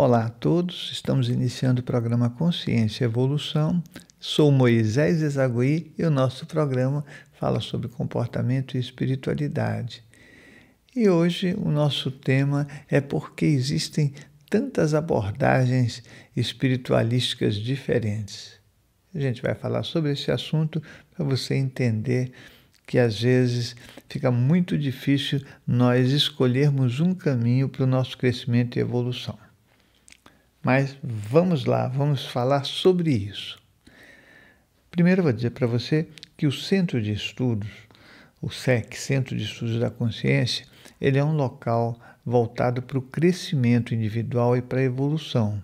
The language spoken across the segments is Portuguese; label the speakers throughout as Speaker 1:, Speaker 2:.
Speaker 1: Olá a todos, estamos iniciando o programa Consciência e Evolução. Sou Moisés Ezagui e o nosso programa fala sobre comportamento e espiritualidade. E hoje o nosso tema é porque existem tantas abordagens espiritualísticas diferentes. A gente vai falar sobre esse assunto para você entender que às vezes fica muito difícil nós escolhermos um caminho para o nosso crescimento e evolução. Mas vamos lá, vamos falar sobre isso. Primeiro, eu vou dizer para você que o Centro de Estudos, o SEC, Centro de Estudos da Consciência, ele é um local voltado para o crescimento individual e para a evolução.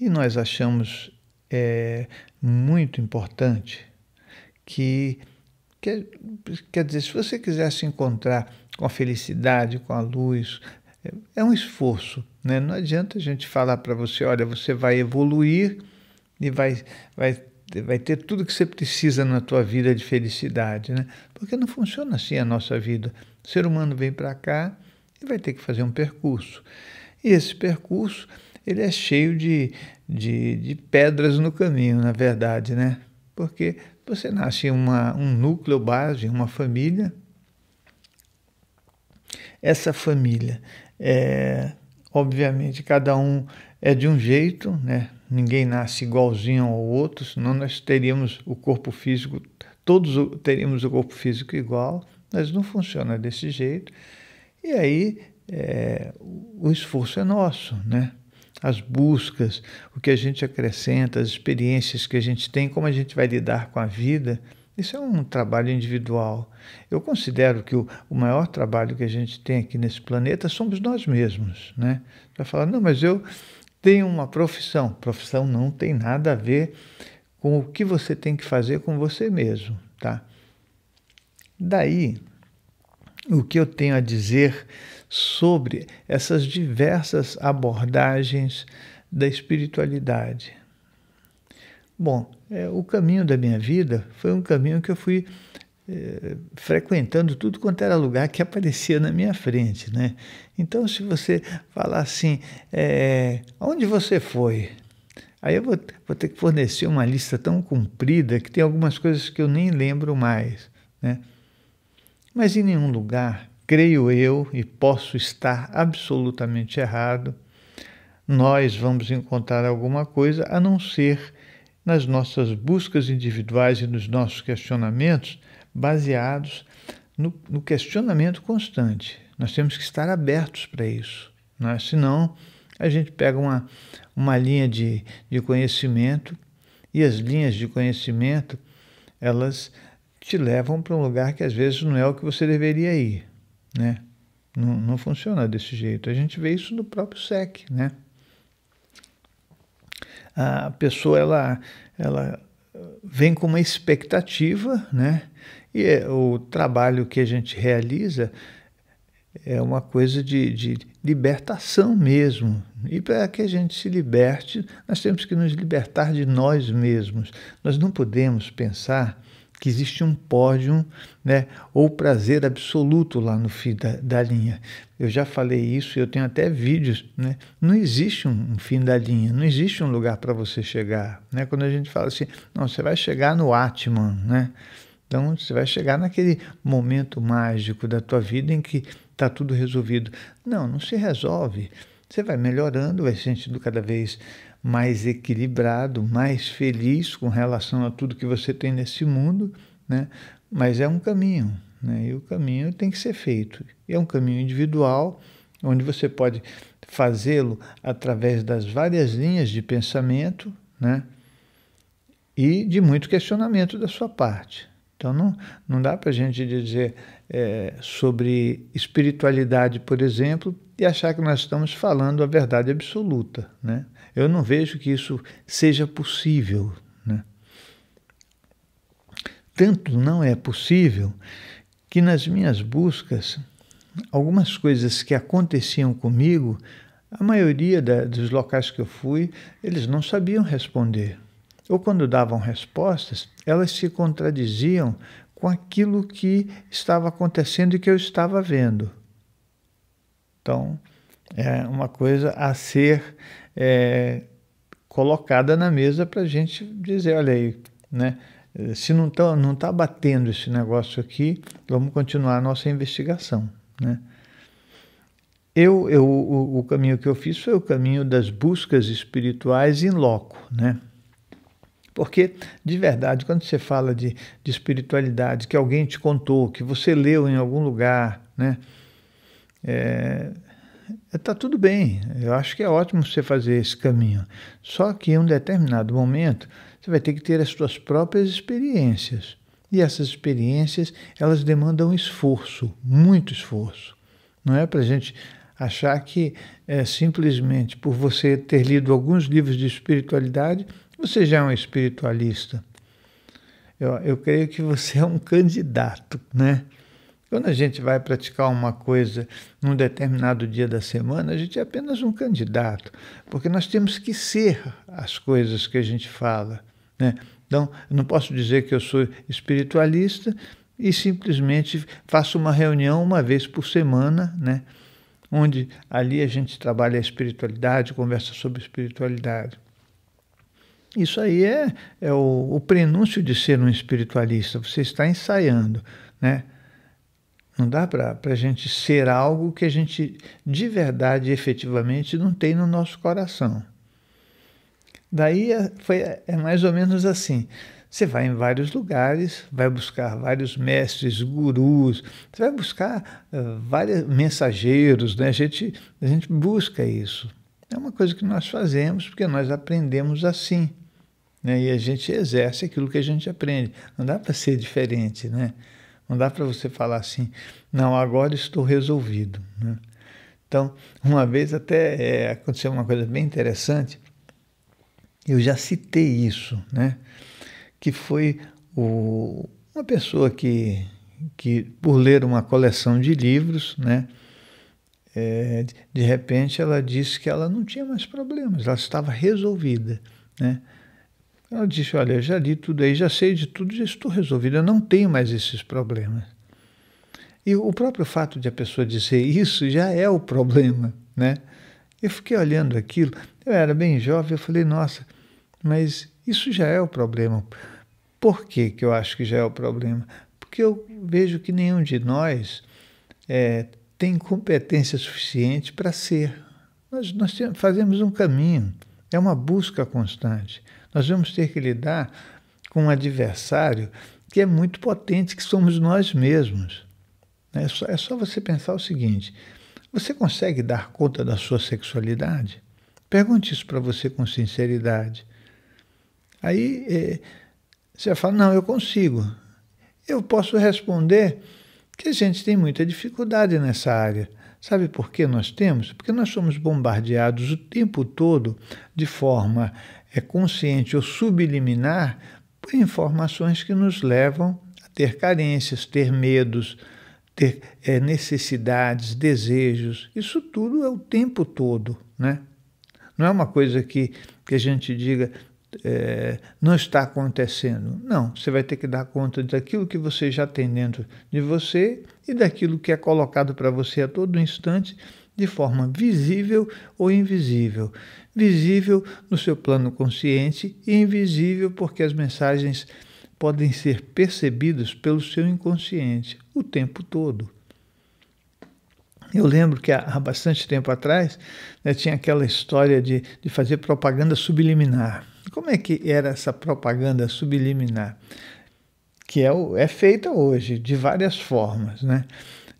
Speaker 1: E nós achamos é, muito importante que, quer, quer dizer, se você quiser se encontrar com a felicidade, com a luz, é, é um esforço, né? Não adianta a gente falar para você, olha, você vai evoluir e vai, vai, vai ter tudo que você precisa na tua vida de felicidade, né? Porque não funciona assim a nossa vida. O ser humano vem para cá e vai ter que fazer um percurso. E esse percurso, ele é cheio de, de, de pedras no caminho, na verdade, né? Porque você nasce em uma, um núcleo base, uma família. Essa família, é, obviamente, cada um é de um jeito, né? ninguém nasce igualzinho ao outro, senão nós teríamos o corpo físico, todos teríamos o corpo físico igual, mas não funciona desse jeito. E aí é, o esforço é nosso, né? As buscas, o que a gente acrescenta, as experiências que a gente tem, como a gente vai lidar com a vida. Isso é um trabalho individual. Eu considero que o, o, maior trabalho que a gente tem aqui nesse planeta somos nós mesmos. Né? Vai falar, não, mas eu tenho uma profissão. Profissão não tem nada a ver com o que você tem que fazer com você mesmo. Tá? Daí, o que eu tenho a dizer sobre essas diversas abordagens da espiritualidade. Bom, é, o caminho da minha vida foi um caminho que eu fui é, frequentando tudo quanto era lugar que aparecia na minha frente, né? Então, se você falar assim, é, onde você foi? Aí eu vou, vou ter que fornecer uma lista tão comprida que tem algumas coisas que eu nem lembro mais, né? Mas em nenhum lugar, creio eu, e posso estar absolutamente errado, nós vamos encontrar alguma coisa a não ser nas nossas buscas individuais e nos nossos questionamentos baseados no, no questionamento constante. Nós temos que estar abertos para isso, né? senão a gente pega uma, uma linha de, de conhecimento e as linhas de conhecimento elas te levam para um lugar que às vezes não é o que você deveria ir, né? Não, não funciona desse jeito. A gente vê isso no próprio SEC, né? a pessoa ela, ela vem com uma expectativa, né? E é, o trabalho que a gente realiza é uma coisa de, de libertação mesmo. E para que a gente se liberte, nós temos que nos libertar de nós mesmos. Nós não podemos pensar que existe um pódio né, ou prazer absoluto lá no fim da, da linha. Eu já falei isso, eu tenho até vídeos. Né? Não existe um, um fim da linha, não existe um lugar para você chegar. Né? Quando a gente fala assim, não, você vai chegar no Atman, né? Então você vai chegar naquele momento mágico da tua vida em que está tudo resolvido. Não, não se resolve. Você vai melhorando, vai sentindo cada vez mais equilibrado, mais feliz com relação a tudo que você tem nesse mundo, né? mas é um caminho, né? e o caminho tem que ser feito. é um caminho individual, onde você pode fazê-lo através das várias linhas de pensamento né? e de muito questionamento da sua parte. Então não, não dá para a gente dizer é, sobre espiritualidade, por exemplo, e achar que nós estamos falando a verdade absoluta. Né? Eu não vejo que isso seja possível. Né? Tanto não é possível que nas minhas buscas, algumas coisas que aconteciam comigo, a maioria da, dos locais que eu fui, eles não sabiam responder ou quando davam respostas, elas se contradiziam com aquilo que estava acontecendo e que eu estava vendo. Então, é uma coisa a ser é, colocada na mesa para a gente dizer: olha aí, né? se não está não tá batendo esse negócio aqui, vamos continuar a nossa investigação. Né? Eu, eu, o, o caminho que eu fiz foi o caminho das buscas espirituais em loco, né? Porque, de verdade, quando você fala de, de espiritualidade, que alguém te contou, que você leu em algum lugar, né? É, é tá tudo bem. Eu acho que é ótimo você fazer esse caminho. Só que em um determinado momento, você vai ter que ter as suas próprias experiências. E essas experiências, elas demandam esforço, muito esforço. Não é para a gente achar que é, simplesmente por você ter lido alguns livros de espiritualidade você já é um espiritualista. Eu, eu creio que você é um candidato, né? Quando a gente vai praticar uma coisa num determinado dia da semana, a gente é apenas um candidato, porque nós temos que ser as coisas que a gente fala. Né? Então, eu não posso dizer que eu sou espiritualista e simplesmente faço uma reunião uma vez por semana, né? onde ali a gente trabalha a espiritualidade, conversa sobre espiritualidade. Isso aí é, é o, o prenúncio de ser um espiritualista. Você está ensaiando, né? Não dá para a gente ser algo que a gente de verdade, efetivamente, não tem no nosso coração. Daí é, foi, é mais ou menos assim. Você vai em vários lugares, vai buscar vários mestres, gurus, você vai buscar uh, eh, vários mensageiros, né? a, gente, a gente busca isso. É uma coisa que nós fazemos porque nós aprendemos assim. Né? E a gente exerce aquilo que a gente aprende. Não dá para ser diferente, né? Não dá para você falar assim, não, agora estou resolvido. Né? Então, uma vez até é, aconteceu uma coisa bem interessante, eu já citei isso, né? Que foi o, uma pessoa que, que, por ler uma coleção de livros, né? É, de repente ela disse que ela não tinha mais problemas, ela estava resolvida, né? Ela disse: Olha, já li tudo aí, já sei de tudo, já estou resolvida, eu não tenho mais esses problemas. E o próprio fato de a pessoa dizer isso já é o problema, né? Eu fiquei olhando aquilo, eu era bem jovem, eu falei: Nossa, mas isso já é o problema. Por que, que eu acho que já é o problema? Porque eu vejo que nenhum de nós é, tem competência suficiente para ser. Nós, nós fazemos um caminho, é uma busca constante. Nós vamos ter que lidar com um adversário que é muito potente, que somos nós mesmos. É só, é só você pensar o seguinte: você consegue dar conta da sua sexualidade? Pergunte isso para você com sinceridade. Aí é, você vai falar: não, eu consigo. Eu posso responder que a gente tem muita dificuldade nessa área. Sabe por que nós temos? Porque nós somos bombardeados o tempo todo de forma é consciente ou subliminar por informações que nos levam a ter carências, ter medos, ter é, necessidades, desejos. Isso tudo é o tempo todo, né? Não é uma coisa que, que a gente diga é, não está acontecendo. Não, você vai ter que dar conta daquilo que você já tem dentro de você e daquilo que é colocado para você a todo instante de forma visível ou invisível. Visível no seu plano consciente e invisível porque as mensagens podem ser percebidas pelo seu inconsciente o tempo todo. Eu lembro que há bastante tempo atrás né, tinha aquela história de, de fazer propaganda subliminar. Como é que era essa propaganda subliminar? Que é, é feita hoje de várias formas. Né?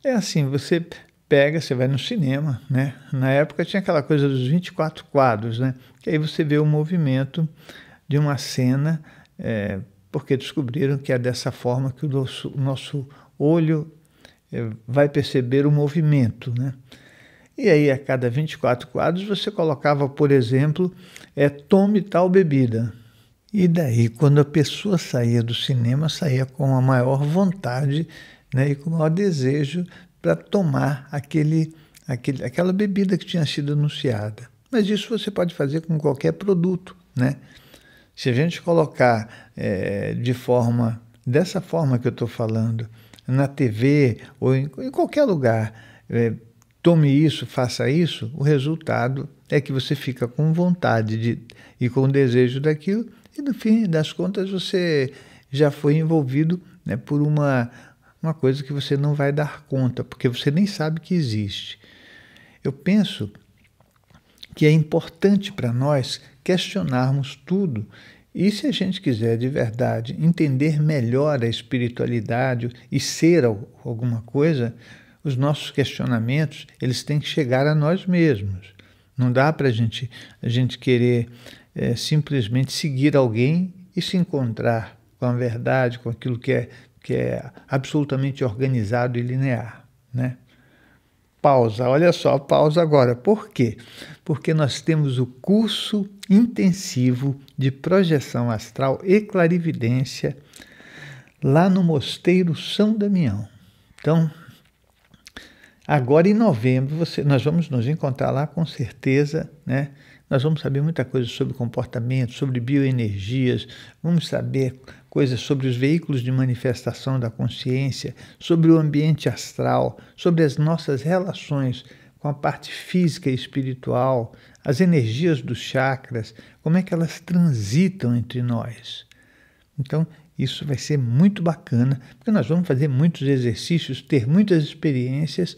Speaker 1: É assim, você pega, você vai no cinema, né? Na época tinha aquela coisa dos 24 quadros, né? Que aí você vê o movimento de uma cena, é, porque descobriram que é dessa forma que o nosso, o nosso olho é, vai perceber o movimento, né? E aí, a cada 24 quadros, você colocava, por exemplo, é, tome tal bebida. E daí, quando a pessoa saía do cinema, saía com a maior vontade né, e com o maior desejo para tomar aquele, aquele, aquela bebida que tinha sido anunciada. Mas isso você pode fazer com qualquer produto, né? Se a gente colocar é, de forma dessa forma que eu estou falando na TV ou em, em qualquer lugar, é, tome isso, faça isso, o resultado é que você fica com vontade de, e com desejo daquilo e no fim das contas você já foi envolvido né, por uma uma coisa que você não vai dar conta, porque você nem sabe que existe. Eu penso que é importante para nós questionarmos tudo. E se a gente quiser de verdade entender melhor a espiritualidade e ser alguma coisa, os nossos questionamentos eles têm que chegar a nós mesmos. Não dá para gente, a gente querer é, simplesmente seguir alguém e se encontrar com a verdade, com aquilo que é que é absolutamente organizado e linear. Né? Pausa, olha só, pausa agora. Por quê? Porque nós temos o curso intensivo de projeção astral e clarividência lá no Mosteiro São Damião. Então, agora em novembro, você, nós vamos nos encontrar lá com certeza, né? Nós vamos saber muita coisa sobre comportamento, sobre bioenergias, vamos saber coisas sobre os veículos de manifestação da consciência, sobre o ambiente astral, sobre as nossas relações com a parte física e espiritual, as energias dos chakras, como é que elas transitam entre nós. Então, isso vai ser muito bacana, porque nós vamos fazer muitos exercícios, ter muitas experiências,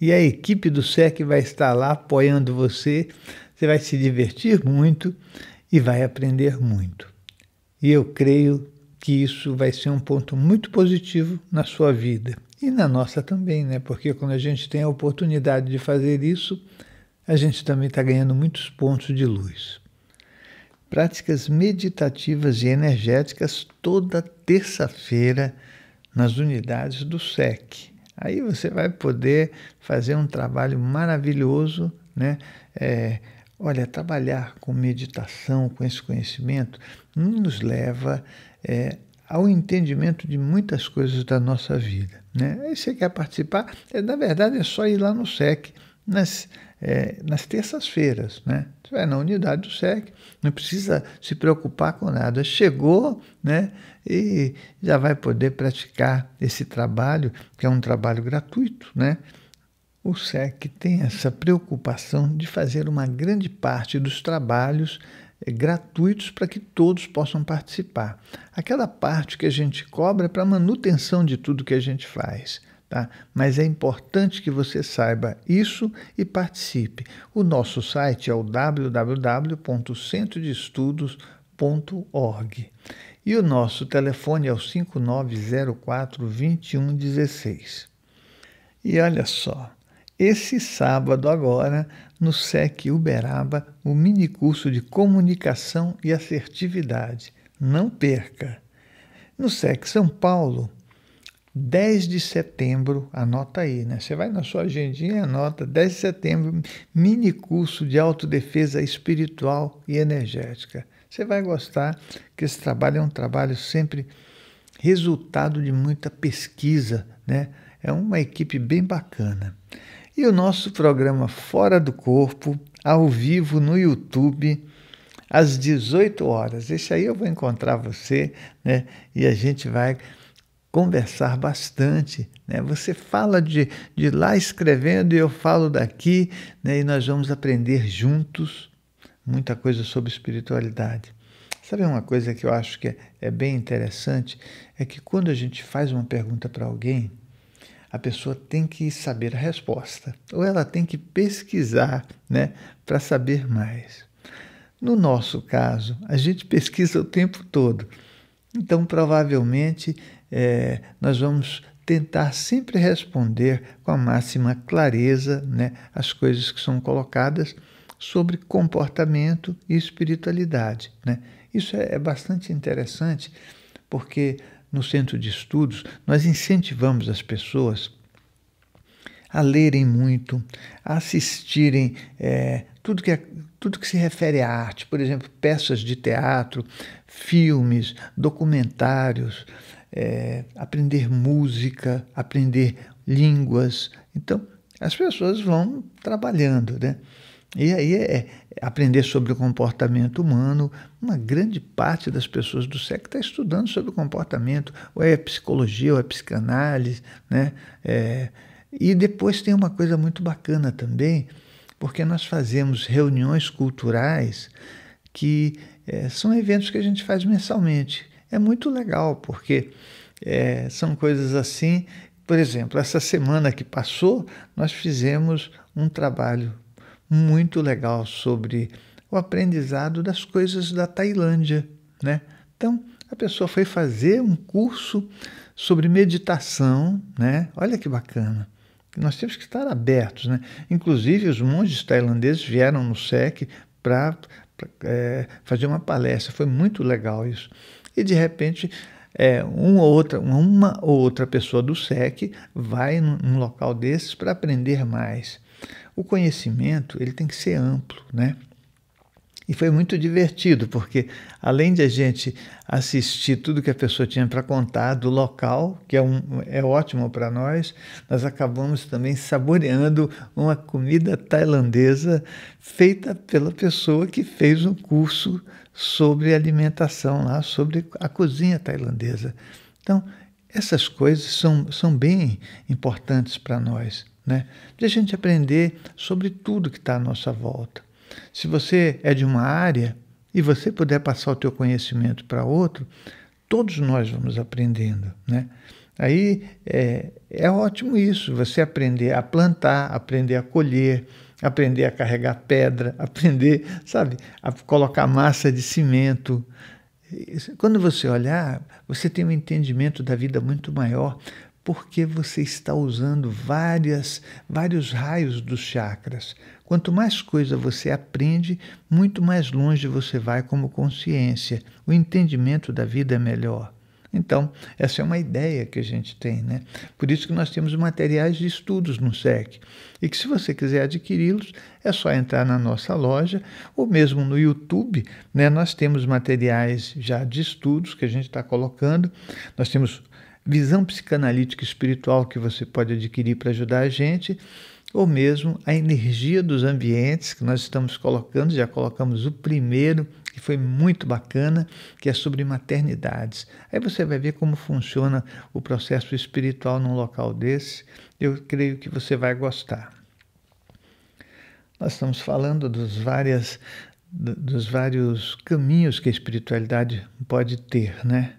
Speaker 1: e a equipe do SEC vai estar lá apoiando você você vai se divertir muito e vai aprender muito. E eu creio que isso vai ser um ponto muito positivo na sua vida e na nossa também, né? Porque quando a gente tem a oportunidade de fazer isso, a gente também está ganhando muitos pontos de luz. Práticas meditativas e energéticas toda terça-feira nas unidades do SEC. Aí você vai poder fazer um trabalho maravilhoso, né? É, Olha, trabalhar com meditação, com esse conhecimento, nos leva é, ao entendimento de muitas coisas da nossa vida. Né? E você quer participar? É, na verdade, é só ir lá no SEC, nas, é, nas terças-feiras. Né? Você vai na unidade do SEC, não precisa se preocupar com nada. Chegou né, e já vai poder praticar esse trabalho, que é um trabalho gratuito. Né? o SEC tem essa preocupação de fazer uma grande parte dos trabalhos eh, gratuitos para que todos possam participar. Aquela parte que a gente cobra é para manutenção de tudo que a gente faz. Tá? Mas é importante que você saiba isso e participe. O nosso site é o www.centrodeestudos.org e o nosso telefone é o 5904 2116. E olha só, esse sábado, agora, no SEC Uberaba, o mini curso de comunicação e assertividade. Não perca! No SEC São Paulo, 10 de setembro, anota aí, né? Você vai na sua agendinha e anota 10 de setembro, mini curso de autodefesa espiritual e energética. Você vai gostar que esse trabalho é um trabalho sempre resultado de muita pesquisa, né? É uma equipe bem bacana e o nosso programa Fora do Corpo, ao vivo no YouTube, às 18 horas. Esse aí eu vou encontrar você, né? E a gente vai conversar bastante. Né? Você fala de, de lá escrevendo e eu falo daqui, né? e nós vamos aprender juntos muita coisa sobre espiritualidade. Sabe uma coisa que eu acho que é, é bem interessante? É que quando a gente faz uma pergunta para alguém, a pessoa tem que saber a resposta, ou ela tem que pesquisar né, para saber mais. No nosso caso, a gente pesquisa o tempo todo, então provavelmente é, nós vamos tentar sempre responder com a máxima clareza né, as coisas que são colocadas sobre comportamento e espiritualidade. Né? Isso é, é bastante interessante porque no centro de estudos, nós incentivamos as pessoas a lerem muito, a assistirem é, tudo, que, é, tudo que se refere à arte, por exemplo, peças de teatro, filmes, documentários, é, aprender música, aprender línguas. Então, as pessoas vão trabalhando, né? E aí é, é aprender sobre o comportamento humano. Uma grande parte das pessoas do SEC está estudando sobre o comportamento, ou é psicologia, ou é psicanálise, né? É, e depois tem uma coisa muito bacana também, porque nós fazemos reuniões culturais que é, são eventos que a gente faz mensalmente. É muito legal, porque é, são coisas assim. Por exemplo, essa semana que passou, nós fizemos um trabalho muito legal sobre o aprendizado das coisas da Tailândia, né? Então, a pessoa foi fazer um curso sobre meditação, né? Olha que bacana. Nós temos que estar abertos, né? Inclusive, os monges tailandeses vieram no SEC para é, fazer uma palestra. Foi muito legal isso. E, de repente, é, uma, ou outra, uma ou outra pessoa do SEC vai num local desses para aprender mais. O conhecimento ele tem que ser amplo, né? E foi muito divertido, porque além de a gente assistir tudo que a pessoa tinha para contar do local, que é, um, é ótimo para nós, nós acabamos também saboreando uma comida tailandesa feita pela pessoa que fez um curso sobre alimentação lá, sobre a cozinha tailandesa. Então, essas coisas são, são bem importantes para nós né? De a gente aprender sobre tudo que está à nossa volta. Se você é de uma área e você puder passar o teu conhecimento para outro, todos nós vamos aprendendo, né? Aí é, é ótimo isso, você aprender a plantar, aprender a colher, aprender a carregar pedra, aprender, sabe, a colocar massa de cimento. Quando você olhar, você tem um entendimento da vida muito maior, porque você está usando várias, vários raios dos chakras. Quanto mais coisa você aprende, muito mais longe você vai como consciência. O entendimento da vida é melhor. Então, essa é uma ideia que a gente tem, né? Por isso que nós temos materiais de estudos no SEC. E que se você quiser adquiri-los, é só entrar na nossa loja ou mesmo no YouTube, né? Nós temos materiais já de estudos que a gente está colocando. Nós temos visão psicanalítica espiritual que você pode adquirir para ajudar a gente, ou mesmo a energia dos ambientes que nós estamos colocando, já colocamos o primeiro, que foi muito bacana, que é sobre maternidades. Aí você vai ver como funciona o processo espiritual num local desse. Eu creio que você vai gostar. Nós estamos falando dos várias dos vários caminhos que a espiritualidade pode ter, né?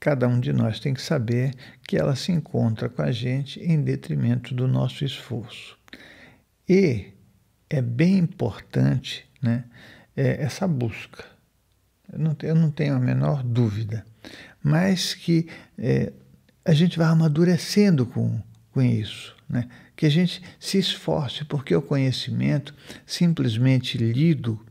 Speaker 1: Cada um de nós tem que saber que ela se encontra com a gente em detrimento do nosso esforço. E é bem importante né, é, essa busca. Eu não, eu não, tenho a menor dúvida, mas que é, a gente vai amadurecendo com, com isso. Né? Que a gente se esforce, porque o conhecimento simplesmente lido,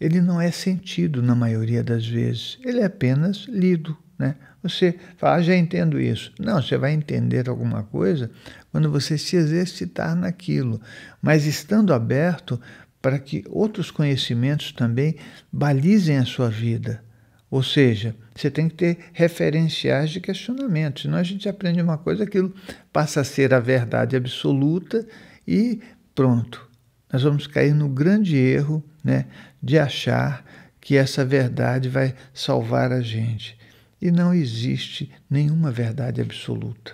Speaker 1: ele não é sentido na maioria das vezes, ele é apenas lido. Né? Você fala, ah, já entendo isso. Não, você vai entender alguma coisa quando você se exercitar naquilo, mas estando aberto para que outros conhecimentos também balizem a sua vida. Ou seja, você tem que ter referenciais de questionamento, senão a gente aprende uma coisa, aquilo passa a ser a verdade absoluta e pronto. Nós vamos cair no grande erro né, de achar que essa verdade vai salvar a gente. E não existe nenhuma verdade absoluta.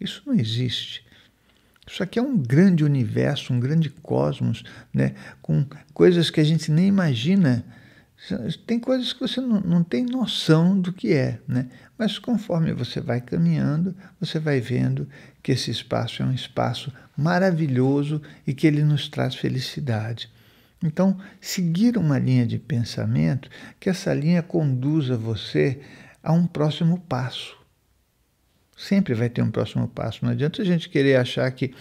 Speaker 1: Isso não existe. Isso aqui é um grande universo, um grande cosmos, né? com coisas que a gente nem imagina. Tem coisas que você não, não tem noção do que é, né? mas conforme você vai caminhando, você vai vendo que esse espaço é um espaço maravilhoso e que ele nos traz felicidade. Então, seguir uma linha de pensamento, que essa linha conduza você a um próximo passo. Sempre vai ter um próximo passo. Não adianta a gente querer achar que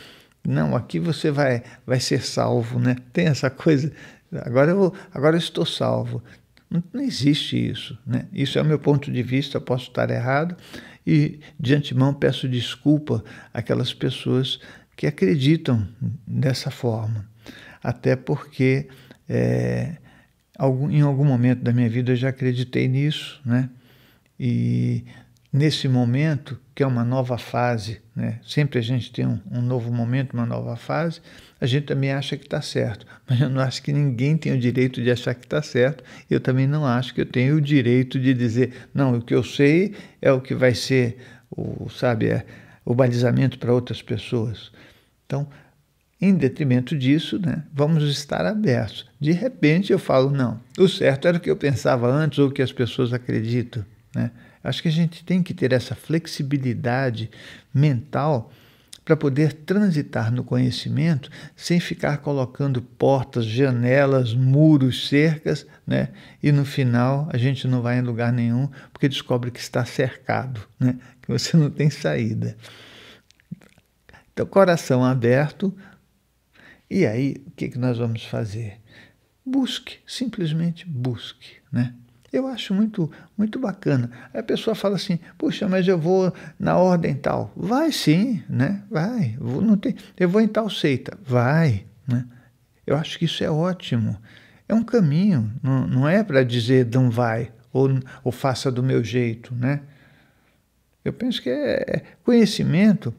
Speaker 1: não, aqui você vai vai ser salvo, né? Tem essa coisa. Agora eu, agora eu estou salvo. Não, não existe isso, né? Isso é o meu ponto de vista. Posso estar errado e de antemão peço desculpa àquelas pessoas que acreditam dessa forma. Até porque é, em algum momento da minha vida eu já acreditei nisso, né? E nesse momento, que é uma nova fase, né? sempre a gente tem um, um novo momento, uma nova fase, a gente também acha que está certo. Mas eu não acho que ninguém tem o direito de achar que está certo. Eu também não acho que eu tenho o direito de dizer, não, o que eu sei é o que vai ser o, sabe, é, o balizamento para outras pessoas. Então, em detrimento disso, né, vamos estar abertos. De repente eu falo, não, o certo era o que eu pensava antes ou o que as pessoas acreditam. Né? Acho que a gente tem que ter essa flexibilidade mental para poder transitar no conhecimento sem ficar colocando portas, janelas, muros, cercas, né? E no final a gente não vai em lugar nenhum porque descobre que está cercado, né? Que você não tem saída. Então, coração aberto. E aí, o que, que nós vamos fazer? Busque, simplesmente busque, né? Eu acho muito, muito bacana. Aí a pessoa fala assim: puxa, mas eu vou na ordem tal. Vai sim, né? Vai. Vou, não tem, eu vou em tal seita. Vai. Né? Eu acho que isso é ótimo. É um caminho, não, não é para dizer não vai ou, ou faça do meu jeito, né? Eu penso que é, é conhecimento,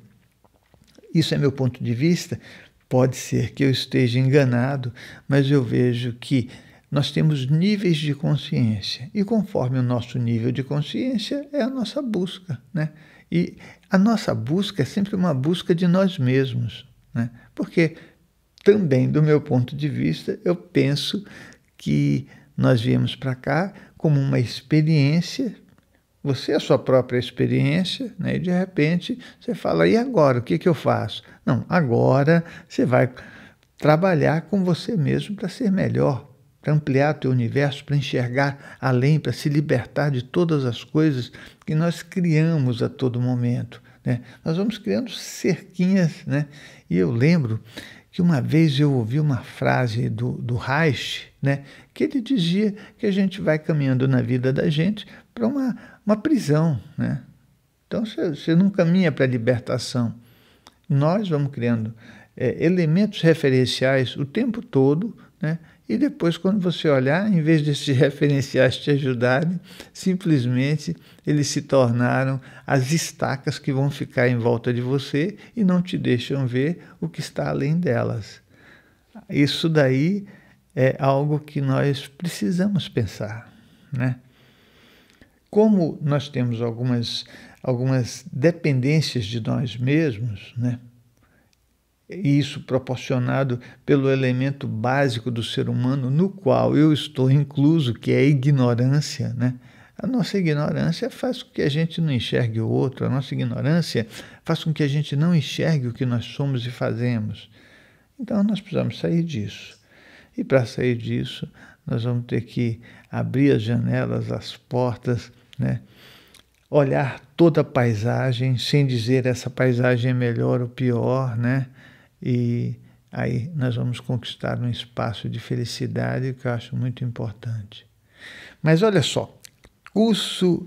Speaker 1: isso é meu ponto de vista. Pode ser que eu esteja enganado, mas eu vejo que nós temos níveis de consciência e conforme o nosso nível de consciência é a nossa busca, né? E a nossa busca é sempre uma busca de nós mesmos, né? Porque também do meu ponto de vista, eu penso que nós viemos para cá como uma experiência, você é a sua própria experiência, né? E de repente você fala: "E agora, o que que eu faço?" Não, agora você vai trabalhar com você mesmo para ser melhor, para ampliar teu universo, para enxergar além, para se libertar de todas as coisas que nós criamos a todo momento. Né? Nós vamos criando cerquinhas. Né? E eu lembro que uma vez eu ouvi uma frase do, do Reich, né, que ele dizia que a gente vai caminhando na vida da gente para uma, uma prisão. Né? Então você não caminha para a libertação. Nós vamos criando é, elementos referenciais o tempo todo né, e depois, quando você olhar, em vez desses referenciais te ajudarem, simplesmente eles se tornaram as estacas que vão ficar em volta de você e não te deixam ver o que está além delas. Isso daí é algo que nós precisamos pensar, né? Como nós temos algumas, algumas dependências de nós mesmos, né? É isso proporcionado pelo elemento básico do ser humano, no qual eu estou incluso, que é a ignorância. Né? A nossa ignorância faz com que a gente não enxergue o outro, a nossa ignorância faz com que a gente não enxergue o que nós somos e fazemos. Então nós precisamos sair disso. E para sair disso, nós vamos ter que abrir as janelas, as portas, né? olhar toda a paisagem, sem dizer essa paisagem é melhor ou pior, né? e aí nós vamos conquistar um espaço de felicidade que eu acho muito importante. Mas olha só, curso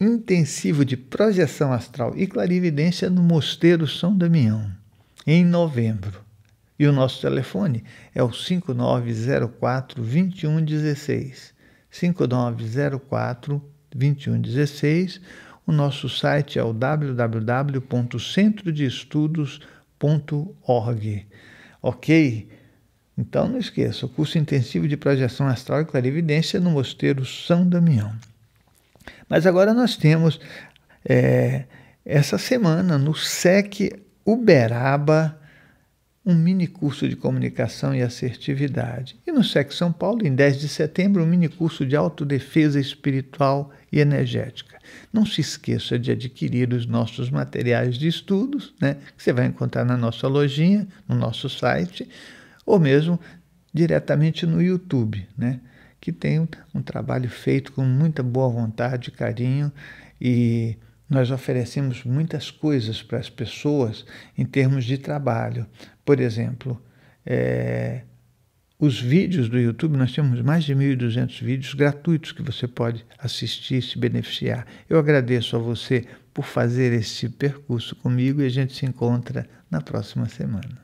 Speaker 1: intensivo de projeção astral e clarividência no Mosteiro São Damião, em novembro. E o nosso telefone é o 5904 2116. 5904 2116. O nosso site é o www.centrodeestudos.com www.projeçãoastral.org. Ok? Então não esqueça, o curso intensivo de projeção astral e clarividência no Mosteiro São Damião. Mas agora nós temos é, essa semana no SEC Uberaba um mini curso de comunicação e assertividade. E no SEC São Paulo, em 10 de setembro, um mini curso de autodefesa espiritual e energética. Não se esqueça de adquirir os nossos materiais de estudos, né, que você vai encontrar na nossa lojinha, no nosso site, ou mesmo diretamente no YouTube, né, que tem um, um trabalho feito com muita boa vontade, carinho e nós oferecemos muitas coisas para as pessoas em termos de trabalho. Por exemplo, é, os vídeos do YouTube, nós temos mais de 1.200 vídeos gratuitos que você pode assistir e se beneficiar. Eu agradeço a você por fazer esse percurso comigo e a gente se encontra na próxima semana.